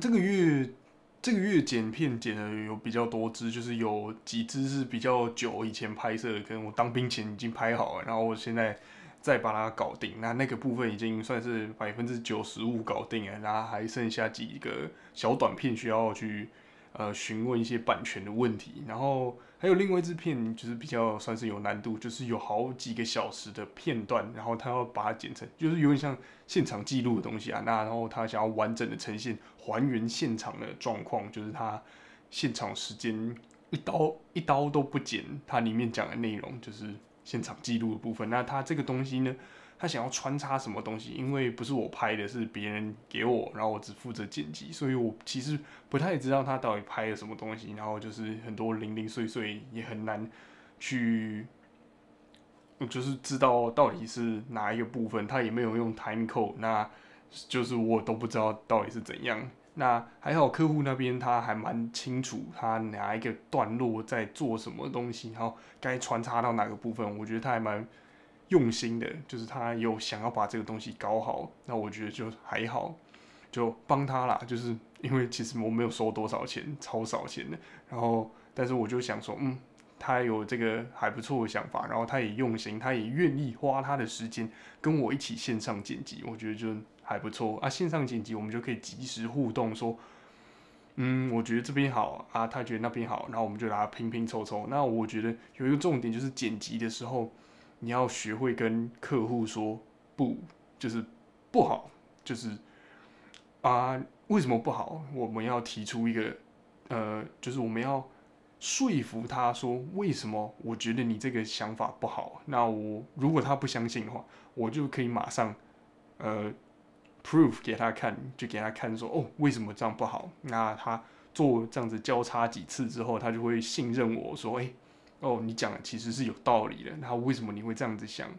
这个月这个月剪片剪的有比较多支，就是有几支是比较久以前拍摄，可能我当兵前已经拍好了，然后我现在再把它搞定。那那个部分已经算是百分之九十五搞定了，然后还剩下几个小短片需要去。呃，询问一些版权的问题，然后还有另外一支片，就是比较算是有难度，就是有好几个小时的片段，然后他要把它剪成，就是有点像现场记录的东西啊。那然后他想要完整的呈现，还原现场的状况，就是他现场时间一刀一刀都不剪，它里面讲的内容就是现场记录的部分。那他这个东西呢？他想要穿插什么东西？因为不是我拍的，是别人给我，然后我只负责剪辑，所以我其实不太知道他到底拍了什么东西。然后就是很多零零碎碎也很难去，就是知道到底是哪一个部分。他也没有用 timecode，那就是我都不知道到底是怎样。那还好客户那边他还蛮清楚，他哪一个段落在做什么东西，然后该穿插到哪个部分。我觉得他还蛮。用心的，就是他有想要把这个东西搞好，那我觉得就还好，就帮他啦。就是因为其实我没有收多少钱，超少钱的。然后，但是我就想说，嗯，他有这个还不错的想法，然后他也用心，他也愿意花他的时间跟我一起线上剪辑，我觉得就还不错啊。线上剪辑我们就可以及时互动，说，嗯，我觉得这边好啊，他觉得那边好，然后我们就把拼拼凑凑。那我觉得有一个重点就是剪辑的时候。你要学会跟客户说不，就是不好，就是啊，为什么不好？我们要提出一个，呃，就是我们要说服他说，为什么我觉得你这个想法不好？那我如果他不相信的话，我就可以马上呃，proof 给他看，就给他看说，哦，为什么这样不好？那他做这样子交叉几次之后，他就会信任我说，哎。哦，你讲的其实是有道理的。那为什么你会这样子想？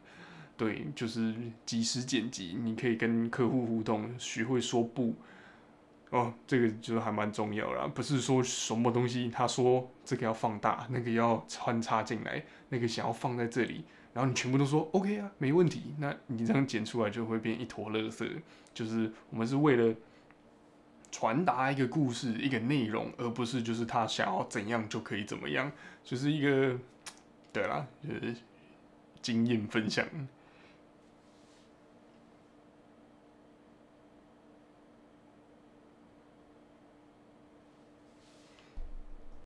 对，就是及时剪辑，你可以跟客户互动，学会说不。哦，这个就还蛮重要啦，不是说什么东西，他说这个要放大，那个要穿插进来，那个想要放在这里，然后你全部都说 OK 啊，没问题。那你这样剪出来就会变一坨垃圾。就是我们是为了。传达一个故事、一个内容，而不是就是他想要怎样就可以怎么样，就是一个，对啦，就是经验分享。